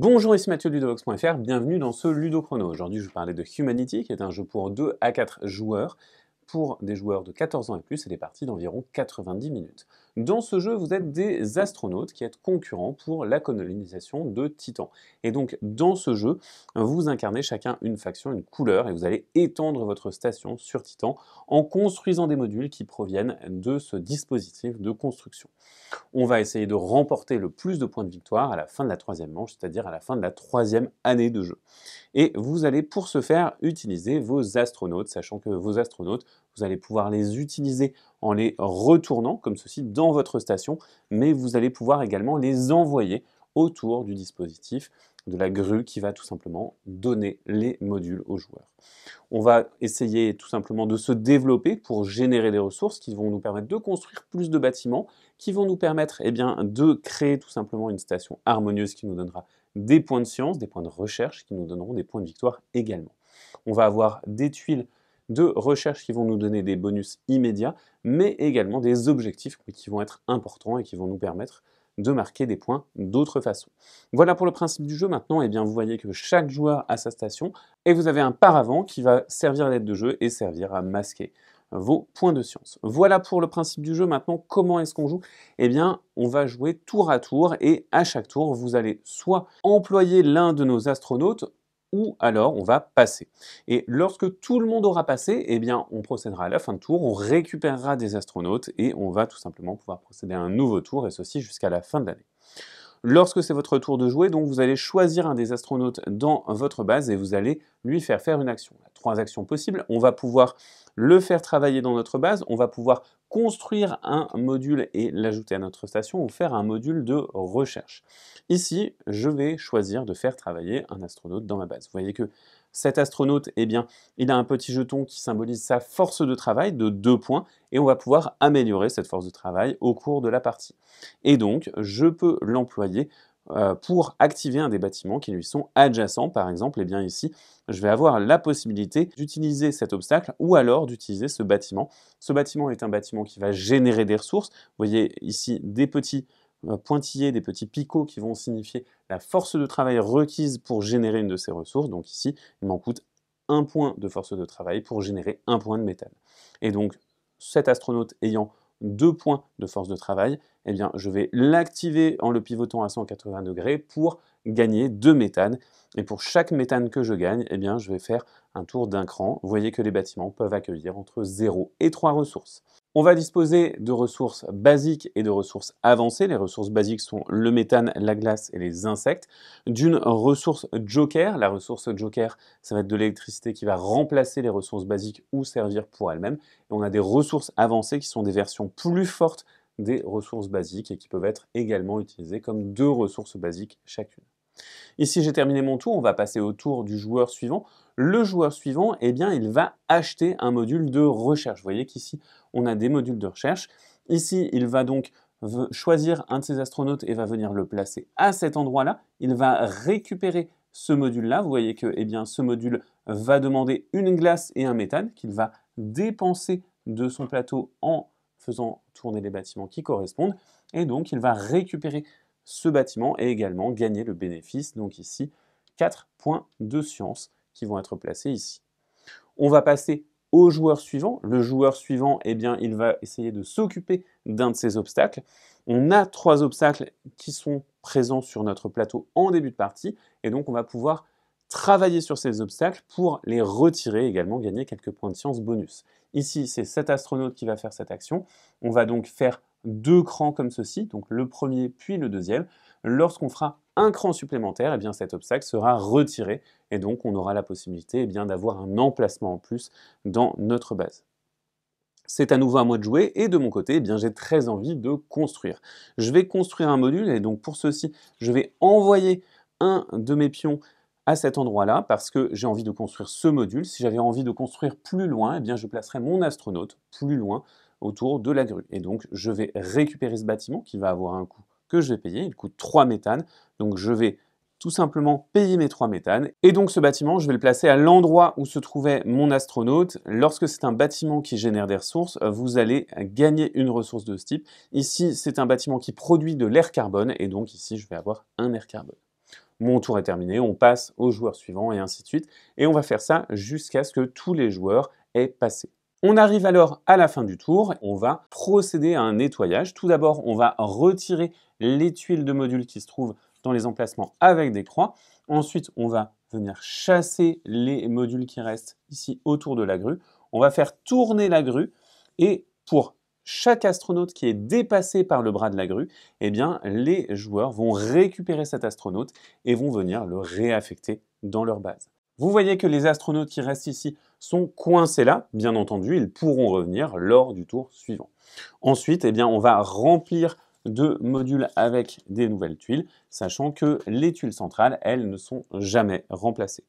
Bonjour, ici Mathieu Ludovox.fr, bienvenue dans ce Ludochrono. Aujourd'hui, je vais vous parler de Humanity, qui est un jeu pour 2 à 4 joueurs, pour des joueurs de 14 ans et plus, et des parties d'environ 90 minutes. Dans ce jeu, vous êtes des astronautes qui êtes concurrents pour la colonisation de Titan. Et donc, dans ce jeu, vous incarnez chacun une faction, une couleur, et vous allez étendre votre station sur Titan en construisant des modules qui proviennent de ce dispositif de construction. On va essayer de remporter le plus de points de victoire à la fin de la troisième manche, c'est-à-dire à la fin de la troisième année de jeu. Et vous allez pour ce faire utiliser vos astronautes, sachant que vos astronautes vous allez pouvoir les utiliser en les retournant comme ceci dans votre station, mais vous allez pouvoir également les envoyer autour du dispositif de la grue qui va tout simplement donner les modules aux joueurs. On va essayer tout simplement de se développer pour générer des ressources qui vont nous permettre de construire plus de bâtiments, qui vont nous permettre eh bien, de créer tout simplement une station harmonieuse qui nous donnera des points de science, des points de recherche, qui nous donneront des points de victoire également. On va avoir des tuiles de recherches qui vont nous donner des bonus immédiats, mais également des objectifs qui vont être importants et qui vont nous permettre de marquer des points d'autres façons. Voilà pour le principe du jeu. Maintenant, et eh bien, vous voyez que chaque joueur a sa station et vous avez un paravent qui va servir à l'aide de jeu et servir à masquer vos points de science. Voilà pour le principe du jeu. Maintenant, comment est-ce qu'on joue Et eh bien, on va jouer tour à tour et à chaque tour, vous allez soit employer l'un de nos astronautes ou alors on va passer. Et lorsque tout le monde aura passé, eh bien on procédera à la fin de tour, on récupérera des astronautes et on va tout simplement pouvoir procéder à un nouveau tour, et ceci jusqu'à la fin de l'année. Lorsque c'est votre tour de jouer, donc vous allez choisir un des astronautes dans votre base et vous allez lui faire faire une action. trois actions possibles. On va pouvoir le faire travailler dans notre base, on va pouvoir construire un module et l'ajouter à notre station ou faire un module de recherche. Ici, je vais choisir de faire travailler un astronaute dans ma base. Vous voyez que cet astronaute, eh bien, il a un petit jeton qui symbolise sa force de travail de deux points et on va pouvoir améliorer cette force de travail au cours de la partie. Et donc, je peux l'employer euh, pour activer un des bâtiments qui lui sont adjacents, par exemple, et eh bien ici, je vais avoir la possibilité d'utiliser cet obstacle ou alors d'utiliser ce bâtiment. Ce bâtiment est un bâtiment qui va générer des ressources. Vous voyez ici des petits euh, pointillés, des petits picots qui vont signifier la force de travail requise pour générer une de ces ressources. Donc ici, il m'en coûte un point de force de travail pour générer un point de métal. Et donc, cet astronaute ayant deux points de force de travail, eh bien, je vais l'activer en le pivotant à 180 degrés pour gagner deux méthanes. Et pour chaque méthane que je gagne, eh bien, je vais faire un tour d'un cran. Vous voyez que les bâtiments peuvent accueillir entre 0 et 3 ressources. On va disposer de ressources basiques et de ressources avancées. Les ressources basiques sont le méthane, la glace et les insectes. D'une ressource joker. La ressource joker, ça va être de l'électricité qui va remplacer les ressources basiques ou servir pour elle-même. Et on a des ressources avancées qui sont des versions plus fortes des ressources basiques et qui peuvent être également utilisées comme deux ressources basiques chacune. Ici, j'ai terminé mon tour, on va passer au tour du joueur suivant. Le joueur suivant, eh bien, il va acheter un module de recherche. Vous voyez qu'ici, on a des modules de recherche. Ici, il va donc choisir un de ses astronautes et va venir le placer à cet endroit-là. Il va récupérer ce module-là. Vous voyez que eh bien, ce module va demander une glace et un méthane qu'il va dépenser de son plateau en faisant tourner les bâtiments qui correspondent. Et donc, il va récupérer ce bâtiment et également gagner le bénéfice, donc ici quatre points de science qui vont être placés ici. On va passer au joueur suivant. Le joueur suivant, eh bien, il va essayer de s'occuper d'un de ces obstacles. On a trois obstacles qui sont présents sur notre plateau en début de partie, et donc on va pouvoir travailler sur ces obstacles pour les retirer également gagner quelques points de science bonus. Ici, c'est cet astronaute qui va faire cette action. On va donc faire deux crans comme ceci, donc le premier puis le deuxième. Lorsqu'on fera un cran supplémentaire, eh bien cet obstacle sera retiré et donc on aura la possibilité eh d'avoir un emplacement en plus dans notre base. C'est à nouveau à moi de jouer et de mon côté, eh bien j'ai très envie de construire. Je vais construire un module et donc pour ceci, je vais envoyer un de mes pions à cet endroit-là parce que j'ai envie de construire ce module. Si j'avais envie de construire plus loin, eh bien je placerais mon astronaute plus loin autour de la grue. Et donc, je vais récupérer ce bâtiment qui va avoir un coût que je vais payer. Il coûte 3 méthane Donc, je vais tout simplement payer mes 3 méthane Et donc, ce bâtiment, je vais le placer à l'endroit où se trouvait mon astronaute. Lorsque c'est un bâtiment qui génère des ressources, vous allez gagner une ressource de ce type. Ici, c'est un bâtiment qui produit de l'air carbone. Et donc, ici, je vais avoir un air carbone mon tour est terminé, on passe au joueur suivant et ainsi de suite. Et on va faire ça jusqu'à ce que tous les joueurs aient passé. On arrive alors à la fin du tour, on va procéder à un nettoyage. Tout d'abord, on va retirer les tuiles de modules qui se trouvent dans les emplacements avec des croix. Ensuite, on va venir chasser les modules qui restent ici autour de la grue. On va faire tourner la grue et pour chaque astronaute qui est dépassé par le bras de la grue, eh bien, les joueurs vont récupérer cet astronaute et vont venir le réaffecter dans leur base. Vous voyez que les astronautes qui restent ici sont coincés là. Bien entendu, ils pourront revenir lors du tour suivant. Ensuite, eh bien, on va remplir de modules avec des nouvelles tuiles, sachant que les tuiles centrales, elles, ne sont jamais remplacées.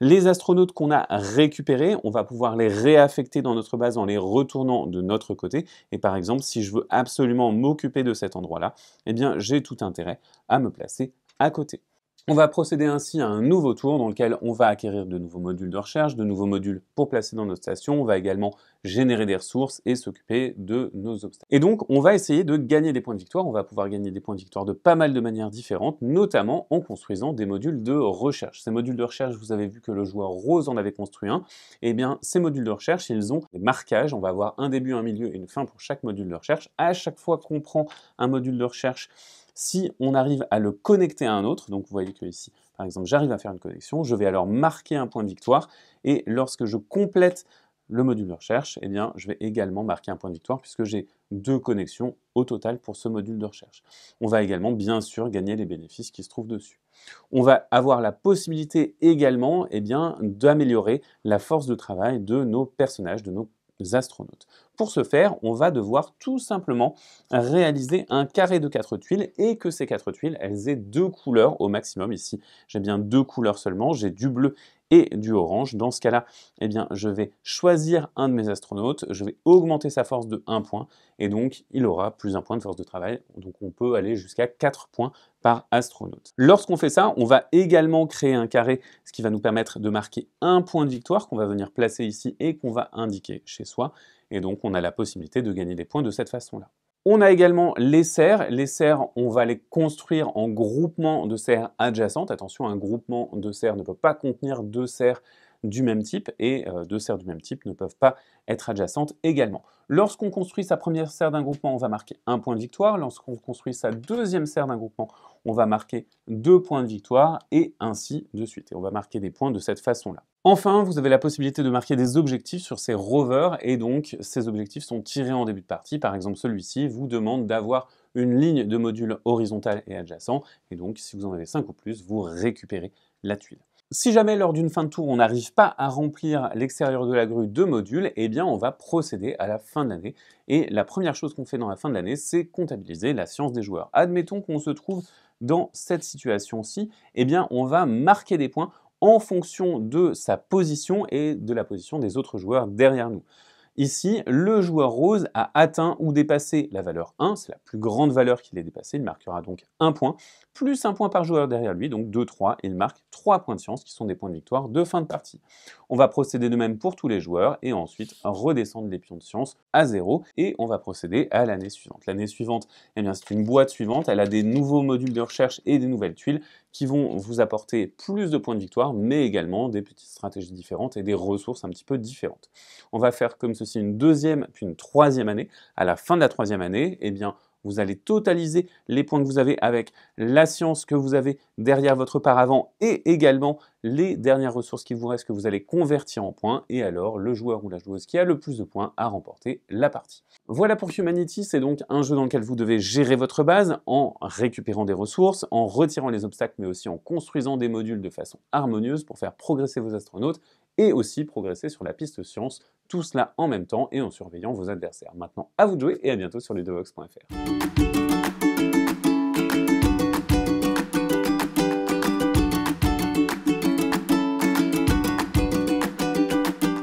Les astronautes qu'on a récupérés, on va pouvoir les réaffecter dans notre base en les retournant de notre côté. Et par exemple, si je veux absolument m'occuper de cet endroit-là, eh bien, j'ai tout intérêt à me placer à côté. On va procéder ainsi à un nouveau tour dans lequel on va acquérir de nouveaux modules de recherche, de nouveaux modules pour placer dans notre station. On va également générer des ressources et s'occuper de nos obstacles. Et donc, on va essayer de gagner des points de victoire. On va pouvoir gagner des points de victoire de pas mal de manières différentes, notamment en construisant des modules de recherche. Ces modules de recherche, vous avez vu que le joueur rose en avait construit un. Eh bien, ces modules de recherche, ils ont des marquages. On va avoir un début, un milieu et une fin pour chaque module de recherche. À chaque fois qu'on prend un module de recherche, si on arrive à le connecter à un autre, donc vous voyez que ici, par exemple, j'arrive à faire une connexion, je vais alors marquer un point de victoire, et lorsque je complète le module de recherche, eh bien, je vais également marquer un point de victoire puisque j'ai deux connexions au total pour ce module de recherche. On va également, bien sûr, gagner les bénéfices qui se trouvent dessus. On va avoir la possibilité également eh d'améliorer la force de travail de nos personnages, de nos astronautes. Pour ce faire, on va devoir tout simplement réaliser un carré de quatre tuiles et que ces quatre tuiles, elles aient deux couleurs au maximum. Ici, j'ai bien deux couleurs seulement, j'ai du bleu et du orange. Dans ce cas-là, eh bien, je vais choisir un de mes astronautes, je vais augmenter sa force de 1 point, et donc il aura plus un point de force de travail, donc on peut aller jusqu'à 4 points par astronaute. Lorsqu'on fait ça, on va également créer un carré, ce qui va nous permettre de marquer un point de victoire qu'on va venir placer ici et qu'on va indiquer chez soi, et donc on a la possibilité de gagner des points de cette façon-là. On a également les serres. Les serres, on va les construire en groupement de serres adjacentes. Attention, un groupement de serres ne peut pas contenir deux serres du même type et euh, deux serres du même type ne peuvent pas être adjacentes également. Lorsqu'on construit sa première serre d'un groupement, on va marquer un point de victoire. Lorsqu'on construit sa deuxième serre d'un groupement, on va marquer deux points de victoire et ainsi de suite. Et on va marquer des points de cette façon-là. Enfin, vous avez la possibilité de marquer des objectifs sur ces rovers et donc ces objectifs sont tirés en début de partie. Par exemple, celui-ci vous demande d'avoir une ligne de module horizontale et adjacent et donc si vous en avez 5 ou plus, vous récupérez la tuile. Si jamais lors d'une fin de tour on n'arrive pas à remplir l'extérieur de la grue de modules, eh bien on va procéder à la fin de l'année. Et la première chose qu'on fait dans la fin de l'année, c'est comptabiliser la science des joueurs. Admettons qu'on se trouve dans cette situation-ci, eh bien on va marquer des points en fonction de sa position et de la position des autres joueurs derrière nous. Ici, le joueur rose a atteint ou dépassé la valeur 1, c'est la plus grande valeur qu'il ait dépassée, il marquera donc 1 point, plus un point par joueur derrière lui, donc 2-3, il marque 3 points de science qui sont des points de victoire de fin de partie. On va procéder de même pour tous les joueurs et ensuite redescendre les pions de science à 0 et on va procéder à l'année suivante. L'année suivante, eh c'est une boîte suivante, elle a des nouveaux modules de recherche et des nouvelles tuiles qui vont vous apporter plus de points de victoire, mais également des petites stratégies différentes et des ressources un petit peu différentes. On va faire comme ceci une deuxième, puis une troisième année. À la fin de la troisième année, eh bien, vous allez totaliser les points que vous avez avec la science que vous avez derrière votre paravent et également les dernières ressources qui vous restent que vous allez convertir en points. Et alors, le joueur ou la joueuse qui a le plus de points a remporté la partie. Voilà pour Humanity, c'est donc un jeu dans lequel vous devez gérer votre base en récupérant des ressources, en retirant les obstacles, mais aussi en construisant des modules de façon harmonieuse pour faire progresser vos astronautes et aussi progresser sur la piste science tout cela en même temps et en surveillant vos adversaires. Maintenant, à vous de jouer et à bientôt sur ludovox.fr.